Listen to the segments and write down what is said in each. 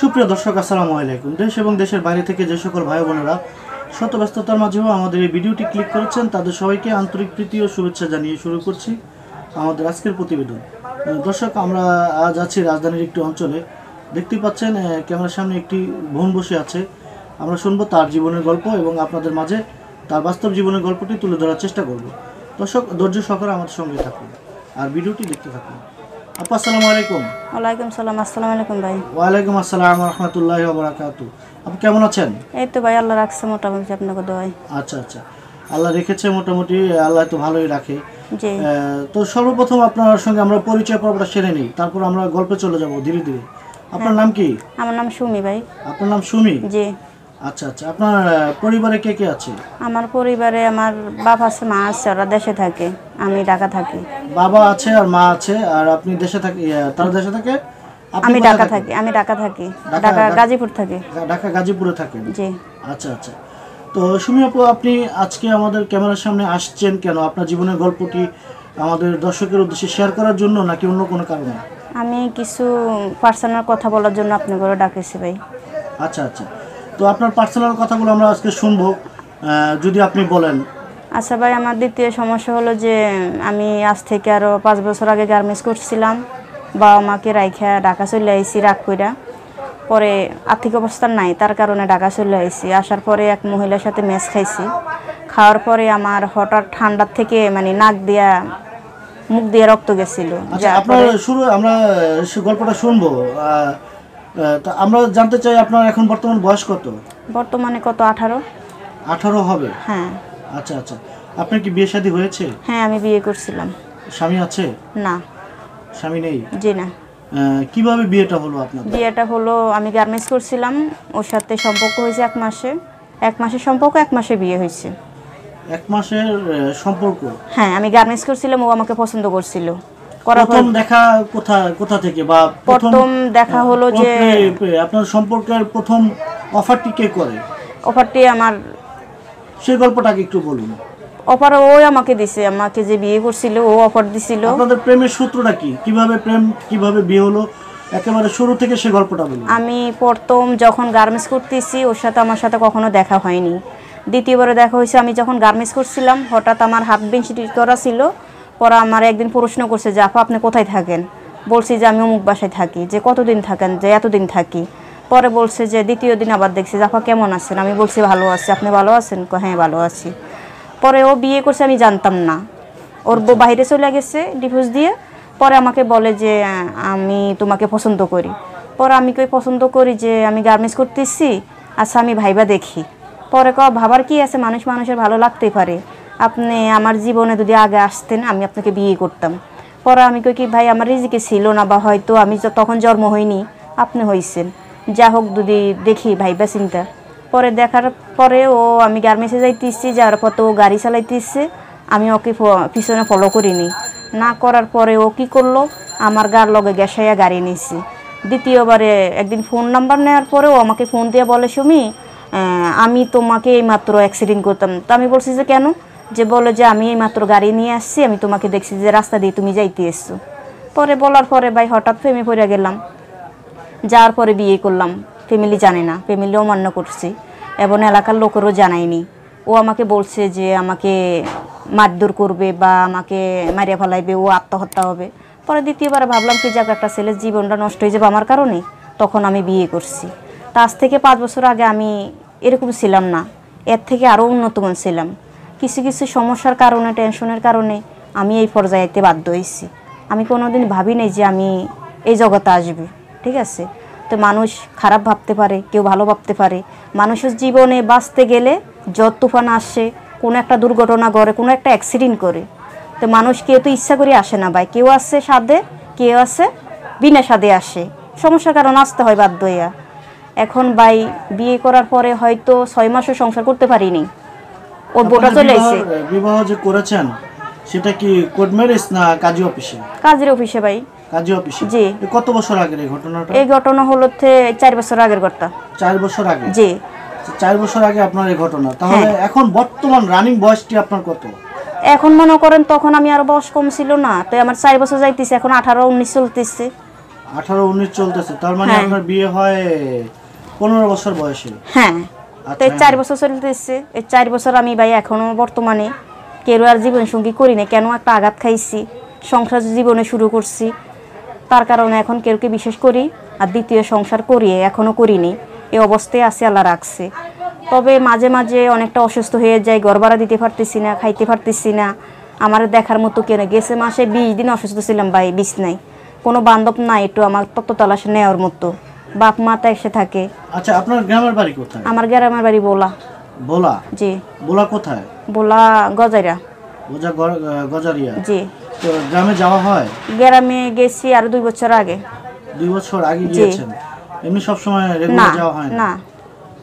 সুপ্রিয় দর্শক আসসালামু আলাইকুম দেশ এবং দেশের বাইরে থেকে যে সকল ভাই বোনেরা শত ব্যস্ততার মাঝেও আমাদের এই ভিডিওটি ক্লিক করেছেন তাদের সবাইকে আন্তরিক প্রীতি ও শুভেচ্ছা জানিয়ে শুরু করছি আমাদের আজকের প্রতিবেদন দর্শক আমরা আজ আছি রাজধানীর একটি অঞ্চলে দেখতে পাচ্ছেন ক্যামেরার সামনে একটি বোন বসে আছে আমরা শুনবো তার জীবনের গল্প এবং আপনাদের মাঝে তার বাস্তব জীবনের গল্পটি তুলে ধরার চেষ্টা করব দর্শক ধৈর্য সহকারে আমাদের সঙ্গে থাকুন আর ভিডিওটি দেখতে থাকুন আপু আসসালামু আলাইকুম ওয়ালাইকুম সালাম আসসালামু আলাইকুম ভাই ওয়ালাইকুম আসসালাম রাহমাতুল্লাহি ওয়া বারাকাতুহু আপু কেমন আছেন এই তো ভাই আল্লাহ রাখছে মোটামুটি আপনাকে দোয়াই আচ্ছা আচ্ছা আল্লাহ রেখেছে মোটামুটি আল্লাহ তো ভালোই রাখে তো সর্বপ্রথম আপনার সঙ্গে আমরা পরিচয় পর্বটা সেরে নিই তারপর আমরা গল্পে চলে যাব ধীরে ধীরে আপনার হ্যাঁ। নাম কি আমার নাম সুমি ভাই আপনার নাম সুমি জি আচ্ছা আচ্ছা আপনার পরিবারে কে কে আছে আমার পরিবারে আমার বাবা আছে মা আছে ওরা দেশে থাকে আমি ঢাকা থাকি বাবা আছে আর মা আছে আর আপনি দেশে থাকি তার দেশে থাকে আমি ঢাকা থাকি আমি ঢাকা থাকি ঢাকা গাজীপুর থাকে ঢাকা গাজীপুরে থাকেন জি আচ্ছা আচ্ছা তো সুমি আপু আপনি আজকে আমাদের ক্যামেরার সামনে আসছেন কেন আপনার জীবনের গল্পটি আমাদের দর্শকের উদ্দেশ্যে শেয়ার করার জন্য নাকি অন্য কোনো কারণে আমি কিছু পার্সোনাল কথা বলার জন্য আপনাকে ডাকেছি ভাই আচ্ছা আচ্ছা তো আপনার পার্সোনাল কথাগুলো আমরা আজকে শুনবো যদি আপনি বলেন আচ্ছা ভাই আমার দ্বিতীয় সমস্যা হলো যে আমি আজ থেকে আরও পাঁচ বছর আগে গার্মেন্টস করছিলাম বাবা মাকে রাইখা ঢাকা চলে আইসি রাগ কইরা পরে আর্থিক অবস্থা নাই তার কারণে ঢাকা চলে আইসি আসার পরে এক মহিলার সাথে ম্যাচ খাইছি খাওয়ার পরে আমার হঠাৎ ঠান্ডার থেকে মানে নাক দিয়া মুখ দিয়ে রক্ত গেছিল আচ্ছা, আপনার শুরু আমরা গল্পটা শুনবো তা আমরা জানতে চাই আপনার এখন বর্তমান বয়স কত বর্তমানে কত আঠারো আঠারো হবে হ্যাঁ আচ্ছা আচ্ছা আপনার কি বিয়ে শাদী হয়েছে হ্যাঁ আমি বিয়ে করছিলাম স্বামী আছে না স্বামী নেই জি না কিভাবে বিয়েটা হলো আপনার বিয়েটা হলো আমি গার্মেন্টস করছিলাম ওর সাথে সম্পর্ক হয়েছে এক মাসে এক মাসের সম্পর্ক এক মাসে বিয়ে হয়েছে এক মাসের সম্পর্ক হ্যাঁ আমি গার্মেন্টস করছিলাম ও আমাকে পছন্দ করছিল দেখা কোথা কোথা থেকে বা প্রথম দেখা হলো যে আপনার সম্পর্কের প্রথম অফারটি কে করে অফারটি আমার সেই গল্পটাকে একটু বলুন অফার ওই আমাকে দিছে আমাকে যে বিয়ে ও অফার প্রেমের সূত্রটা প্রেম বিয়ে হলো একেবারে শুরু থেকে সে গল্পটা আমি প্রথম যখন গার্মেন্টস করতেছি ওর সাথে আমার সাথে কখনো দেখা হয়নি দ্বিতীয়বারে দেখা হয়েছে আমি যখন গার্মেন্টস করছিলাম হঠাৎ আমার হাফ বেঞ্চি করা ছিল পরে আমার একদিন প্রশ্ন করছে যে আপা আপনি কোথায় থাকেন বলছি যে আমি অমুক বাসায় থাকি যে কতদিন থাকেন যে এতদিন থাকি পরে বলছে যে দ্বিতীয় দিন আবার দেখছি জাফা কেমন আছেন আমি বলছি ভালো আছি আপনি ভালো আছেন হ্যাঁ ভালো আছি পরে ও বিয়ে করছে আমি জানতাম না ওর বউ বাইরে চলে গেছে ডিভোর্স দিয়ে পরে আমাকে বলে যে আমি তোমাকে পছন্দ করি পরে আমি কই পছন্দ করি যে আমি গার্মেন্টস করতেছি আচ্ছা আমি ভাইবা দেখি পরে ক ভাবার কি আছে মানুষ মানুষের ভালো লাগতেই পারে আপনি আমার জীবনে যদি আগে আসতেন আমি আপনাকে বিয়ে করতাম পরে আমি কই কি ভাই আমার রিজিকে ছিল না বা হয়তো আমি তখন জন্ম হইনি আপনি হইছেন যা হোক যদি দেখি ভাই চিন্তা পরে দেখার পরে ও আমি গার্মেন্টসে যাইতেছি যাওয়ার পর তো ও গাড়ি চালাইতেছে আমি ওকে পিছনে ফলো করিনি না করার পরে ও কি করলো আমার গার লগে গ্যাসাইয়া গাড়ি নিয়েছে দ্বিতীয়বারে একদিন ফোন নাম্বার নেওয়ার পরেও আমাকে ফোন দিয়ে বলে সুমি আমি তোমাকে এইমাত্র অ্যাক্সিডেন্ট করতাম তো আমি বলছি যে কেন যে বলো যে আমি এইমাত্র গাড়ি নিয়ে আসছি আমি তোমাকে দেখছি যে রাস্তা দিয়ে তুমি যাইতে এসছো পরে বলার পরে ভাই হঠাৎ ফেমে পড়ে গেলাম যাওয়ার পরে বিয়ে করলাম ফ্যামিলি জানে না ফ্যামিলি অমান্য করছি এবং এলাকার লোকেরও জানায়নি ও আমাকে বলছে যে আমাকে মারধর করবে বা আমাকে মারিয়া ফেলাইবে ও আত্মহত্যা হবে পরে দ্বিতীয়বার ভাবলাম কি যাক একটা ছেলের জীবনটা নষ্ট হয়ে যাবে আমার কারণে তখন আমি বিয়ে করছি আজ থেকে পাঁচ বছর আগে আমি এরকম ছিলাম না এর থেকে আরও উন্নতমান ছিলাম কিছু কিছু সমস্যার কারণে টেনশনের কারণে আমি এই পর্যায়ে যেতে বাধ্য হয়েছি আমি কোনোদিন ভাবি নাই যে আমি এই জগতে আসবি ঠিক আছে তো মানুষ খারাপ ভাবতে পারে কেউ ভালো ভাবতে পারে মানুষের জীবনে বাঁচতে গেলে জ্বর তুফান আসে কোনো একটা দুর্ঘটনা করে কোনো একটা অ্যাক্সিডেন্ট করে তো মানুষ কেউ তো ইচ্ছা করে আসে না ভাই কেউ আসে সাদে কেউ আসে বিনা সাদে আসে সমস্যার কারণে আসতে হয় বাধ্য এখন ভাই বিয়ে করার পরে হয়তো ছয় মাসও সংসার করতে পারিনি ওর বোটা চলে এসেছে বিবাহ যে করেছেন সেটা কি কোর্ট ম্যারেজ না কাজী অফিসে কাজীর অফিসে ভাই কাজী অফিসে জি কত বছর আগের এই ঘটনাটা এই ঘটনা হলো তে 4 বছর আগের ঘটনা 4 বছর আগে জি 4 বছর আগে আপনার এই ঘটনা তাহলে হ্যাঁ। এখন বর্তমান রানিং বয়সটি আপনার কত এখন মনে করেন তখন আমি আরো বয়স কম ছিল না তো আমার 4 বছর যাইতেছে এখন 18 19 চলতেছে 18 19 চলতেছে তার মানে হ্যাঁ। আপনার বিয়ে হয় 15 বছর বয়সে হ্যাঁ আচ্ছা, তো এই হ্যাঁ। চার বছর চলতেছে এই চার বছর আমি ভাই এখনো বর্তমানে কেউ আর জীবনসঙ্গী করি না কেন একটা আঘাত খাইছি সংসার জীবনে শুরু করছি তার কারণে এখন কেউকে বিশেষ করি আর দ্বিতীয় সংসার করি এখনও করিনি এই অবস্থায় আছে আল্লাহ রাখছে তবে মাঝে মাঝে অনেকটা অসুস্থ হয়ে যায় গড়বাড়া দিতে পারতেছি না খাইতে পারতেছি না আমার দেখার মতো কেন গেছে মাসে বিশ দিন অসুস্থ ছিলাম ভাই বিশ নাই কোনো বান্ধব নাই একটু আমার তত্ত্ব তালাশ নেওয়ার মতো বাপ মাতা এসে থাকে আচ্ছা আপনার গ্রামের বাড়ি কোথায় আমার গ্রামের বাড়ি বোলা বোলা জি বোলা কোথায় বোলা গজাইরা বোঝা গজারিয়া জি তো গ্রামে যাওয়া হয় গ্রামে গেছি আর দুই বছর আগে দুই বছর আগে গিয়েছেন এমনি সব সময় রেগুলার যাওয়া হয় না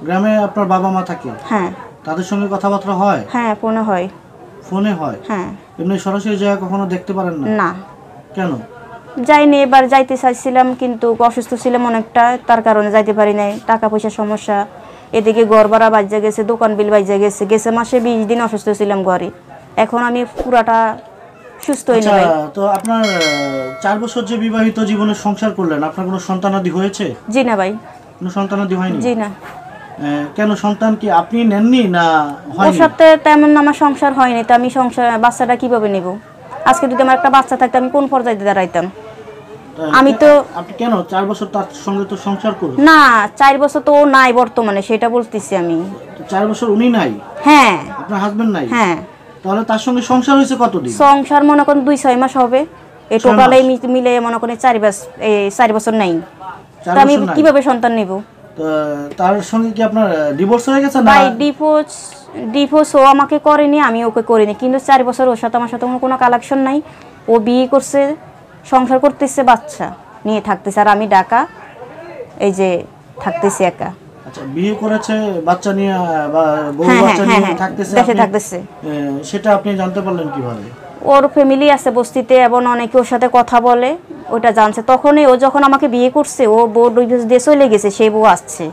গ্রামে আপনার বাবা মা থাকে হ্যাঁ তাদের সঙ্গে কথাবার্তা হয় হ্যাঁ ফোনে হয় ফোনে হয় হ্যাঁ এমনি সরাসরি জায়গা কখনো দেখতে পারেন না না কেন যাইনি এবার যাইতে চাইছিলাম কিন্তু অসুস্থ ছিলাম অনেকটা তার কারণে যাইতে পারি নাই টাকা পয়সার সমস্যা এদিকে ঘর ভাড়া বাজে গেছে দোকান বিল বাজে গেছে গেছে মাসে বিশ দিন অসুস্থ ছিলাম ঘরে এখন আমি পুরাটা সুস্থই আচ্ছা, নয় তো আপনার চার বছর যে বিবাহিত জীবনে সংসার করলেন আপনার কোনো সন্তানাদি হয়েছে জি না ভাই কোনো সন্তানাদি হয়নি জি না কেন সন্তান কি আপনি নেননি না হয়নি ওর তেমন আমার সংসার হয়নি তো আমি সংসার বাচ্চাটা কিভাবে নেব আজকে যদি আমার একটা বাচ্চা থাকতো আমি কোন পর্যায়ে দাঁড়াইতাম আমি তো কেন চার বছর তার সঙ্গে তো সংসার না চার বছর তো ও নাই বর্তমানে সেটা বলতেছি আমি চার বছর উনি নাই হ্যাঁ আপনার হাজবেন্ড নাই হ্যাঁ তাহলে তার সঙ্গে সংসার হয়েছে কতদিন সংসার মনে করেন দুই ছয় মাস হবে এই টোটালে মিলে মনে করেন চার বছর চার বছর নাই আমি কিভাবে সন্তান নেব তার সঙ্গে কি আপনার ডিভোর্স হয়ে গেছে না ভাই ডিভোর্স ডিভোর্স ও আমাকে করেনি আমি ওকে করিনি কিন্তু চার বছর ওর সাথে আমার সাথে কোনো কালেকশন নাই ও বিয়ে করছে সংসার করতেছে বাচ্চা নিয়ে থাকতেছে আর আমি ডাকা এই যে থাকতেছি একা আচ্ছা, হ্যাঁ, হ্যাঁ, হ্যাঁ, থাকতেছে সেটা ওর ফ্যামিলি আছে বস্তিতে এবং অনেকে ওর সাথে কথা বলে ওটা জানছে তখনই ও যখন আমাকে বিয়ে করছে ও আসছে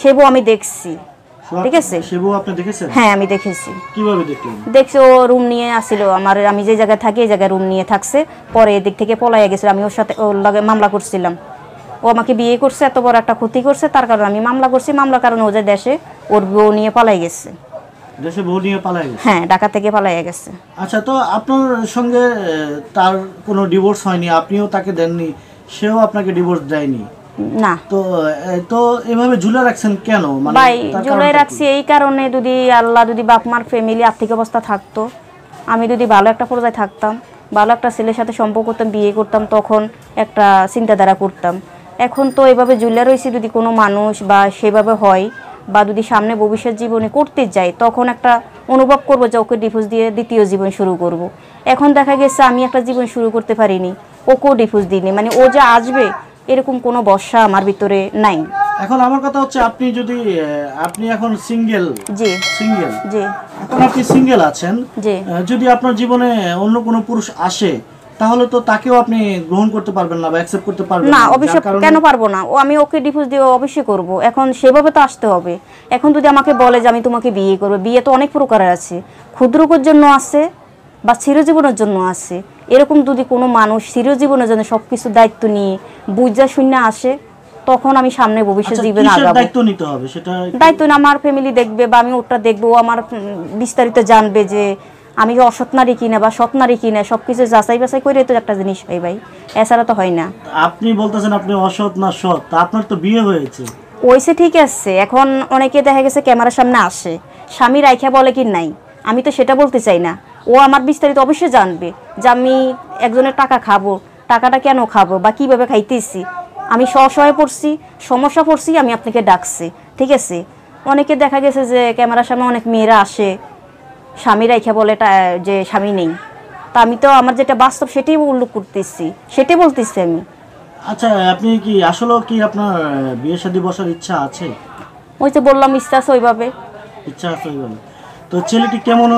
সেই বউ আমি দেখছি ঠিক আছে শিবু আপনি দেখেছেন হ্যাঁ আমি দেখেছি কিভাবে দেখলেন দেখছো রুম নিয়ে আমার আমি যে থাকি এই জায়গায় রুম নিয়ে থাকছে পরে এদিক থেকে গেছিল আমি ওর সাথে ওর লগে মামলা করছিলাম ও আমাকে বিয়ে করছে এত বড় একটা ক্ষতি করছে তার কারণে আমি মামলা করছি মামলার কারণে ও যে দেশে ওর বউ নিয়ে পালাই গেছে দেশে বউ নিয়ে পালাই গেছে হ্যাঁ ঢাকা থেকে পালাইয়া গেছে আচ্ছা তো আপনার সঙ্গে তার কোনো ডিভোর্স হয়নি আপনিও তাকে দেননি সেও আপনাকে ডিভোর্স দেয়নি না তো তো এভাবে ঝুলে রাখছেন কেন মানে ভাই ঝুলে রাখছি এই কারণে যদি আল্লাহ যদি বাপ মার ফ্যামিলি আর্থিক অবস্থা থাকতো আমি যদি ভালো একটা পর্যায়ে থাকতাম ভালো একটা ছেলের সাথে সম্পর্ক করতাম বিয়ে করতাম তখন একটা চিন্তাধারা করতাম এখন তো এভাবে ঝুলে রয়েছে যদি কোনো মানুষ বা সেভাবে হয় বা যদি সামনে ভবিষ্যৎ জীবনে করতে যাই তখন একটা অনুভব করব যে ওকে ডিভোর্স দিয়ে দ্বিতীয় জীবন শুরু করব। এখন দেখা গেছে আমি একটা জীবন শুরু করতে পারিনি ওকেও ডিভোর্স দিইনি মানে ও যে আসবে এরকম কোনো বর্ষা আমার ভিতরে নাই এখন আমার কথা হচ্ছে আপনি যদি আপনি এখন সিঙ্গেল জি সিঙ্গেল জি এখন আপনি সিঙ্গেল আছেন জি যদি আপনার জীবনে অন্য কোনো পুরুষ আসে তাহলে তো তাকেও আপনি গ্রহণ করতে পারবেন না বা অ্যাকসেপ্ট করতে পারবেন না অবশ্যই কেন পারবো না ও আমি ওকে ডিভোর্স দিয়ে অবশ্যই করব এখন সেভাবে তো আসতে হবে এখন যদি আমাকে বলে যে আমি তোমাকে বিয়ে করবো বিয়ে তো অনেক প্রকারের আছে ক্ষুদ্রকর জন্য আছে বা চিরজীবনের জন্য আছে এরকম যদি কোনো মানুষ চিরজীবনের জন্য সব কিছু দায়িত্ব নিয়ে বুঝা শূন্য আসে তখন আমি সামনে ভবিষ্যৎ আচ্ছা, জীবন দায়িত্ব নিতে না আমার ফ্যামিলি দেখবে বা আমি ওটা দেখবো আমার বিস্তারিত জানবে যে আমি অসৎ নারী কিনা বা সৎ নারী কিনা সবকিছু যাচাই বাছাই করে তো একটা জিনিস হয় ভাই এছাড়া তো হয় না আপনি বলতেছেন আপনি অসৎ না সৎ আপনার তো বিয়ে হয়েছে ওইসে ঠিক আছে এখন অনেকে দেখা গেছে ক্যামেরার সামনে আসে স্বামী রাইখা বলে কি নাই আমি তো সেটা বলতে চাই না ও আমার বিস্তারিত অবশ্যই জানবে যে আমি একজনের টাকা খাবো টাকাটা কেন খাবো বা কীভাবে খাইতেছি আমি সসহায় পড়ছি সমস্যা পড়ছি আমি আপনাকে ডাকছি ঠিক আছে অনেকে দেখা গেছে যে ক্যামেরার সামনে অনেক মেয়েরা আসে স্বামীরা এখে বলে যে স্বামী নেই তা আমি তো আমার যেটা বাস্তব সেটাই উল্লেখ করতেছি সেটাই বলতেছি আমি আচ্ছা আপনি কি আসলে কি আপনার বিয়ে শাদী বসার ইচ্ছা আছে ওই তো বললাম ইচ্ছা আছে ওইভাবে ইচ্ছা আছে ওইভাবে তো ছেলেটি কেমন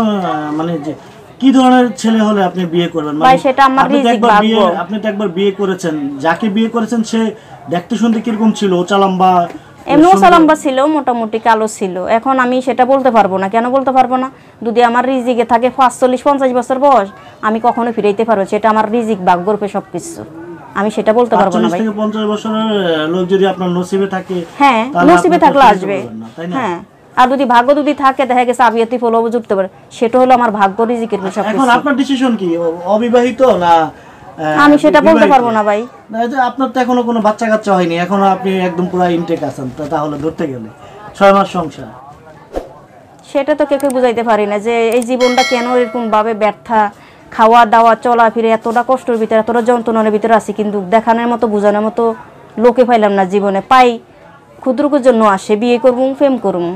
মানে যে কি ধরনের ছেলে হলে আপনি বিয়ে করবেন মানে ভাই সেটা আমার রিজিক ভাগ্য আপনি তো একবার বিয়ে করেছেন যাকে বিয়ে করেছেন সে দেখতে শুনতে কিরকম ছিল চালাম্বা লম্বা এমনিও লম্বা ছিল মোটামুটি কালো ছিল এখন আমি সেটা বলতে পারবো না কেন বলতে পারবো না যদি আমার রিজিকে থাকে পাঁচচল্লিশ পঞ্চাশ বছর বয়স আমি কখনো ফিরাইতে পারবো সেটা আমার রিজিক ভাগ্যর উপরে সব কিছু আমি সেটা বলতে পারবো না ভাই 50 বছরের লোক যদি আপনার নসিবে থাকে হ্যাঁ নসিবে থাকলে আসবে হ্যাঁ আর যদি ভাগ্য যদি থাকে দেখা গেছে আমি এতে ফলো জুটতে পারে সেটা হলো আমার ভাগ্য রিজিকের বিষয় এখন আপনার ডিসিশন কি অবিবাহিত না আমি সেটা বলতে পারবো না ভাই আপনার তো এখনো কোনো বাচ্চা কাচ্চা হয়নি এখন আপনি একদম পুরো ইনটেক আছেন তাহলে ধরতে গেলে ছয় মাস সংসার সেটা তো কেউ বুঝাইতে পারি না যে এই জীবনটা কেন এরকম ভাবে ব্যর্থা খাওয়া দাওয়া চলাফিরে এতটা কষ্টের ভিতরে এতটা যন্ত্রণার ভিতরে আছি কিন্তু দেখানোর মতো বোঝানোর মতো লোকে পাইলাম না জীবনে পাই ক্ষুদ্রকুর জন্য আসে বিয়ে করবো ফেম করবো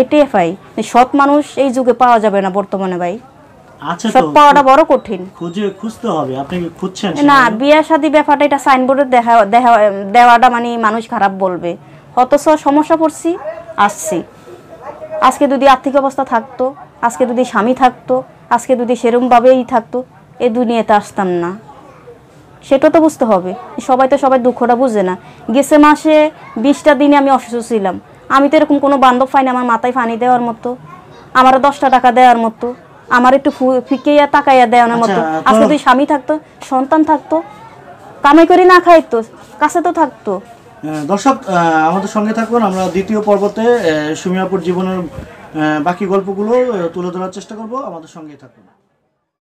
এটাই ভাই সৎ মানুষ এই যুগে পাওয়া যাবে না বর্তমানে ভাই আচ্ছা সব পাওয়াটা বড় কঠিন হবে না ব্যাপারটা এটা দেখা দেওয়াটা মানে মানুষ খারাপ বলবে অথচ সমস্যা পড়ছি আসছি আজকে যদি আর্থিক অবস্থা থাকতো আজকে যদি স্বামী থাকতো আজকে যদি সেরমভাবেই থাকতো এ দুনিয়াতে আসতাম না সেটা তো বুঝতে হবে সবাই তো সবাই দুঃখটা বুঝে না গেছে মাসে বিশটা দিনে আমি অসুস্থ ছিলাম আমি তো এরকম কোনো বান্ধব পাইনি আমার মাথায় পানি দেওয়ার মতো আমারও দশটা টাকা দেওয়ার মতো আমার একটু ফিকেইয়া তাকাইয়া দেওয়ার আচ্ছা, মতো আজকে তুই স্বামী থাকতো সন্তান থাকতো কামাই করি না খাইতো কাছে তো থাকতো দর্শক আমাদের সঙ্গে থাকুন আমরা দ্বিতীয় পর্বতে সুমিয়াপুর জীবনের বাকি গল্পগুলো তুলে ধরার চেষ্টা করব আমাদের সঙ্গে থাকুন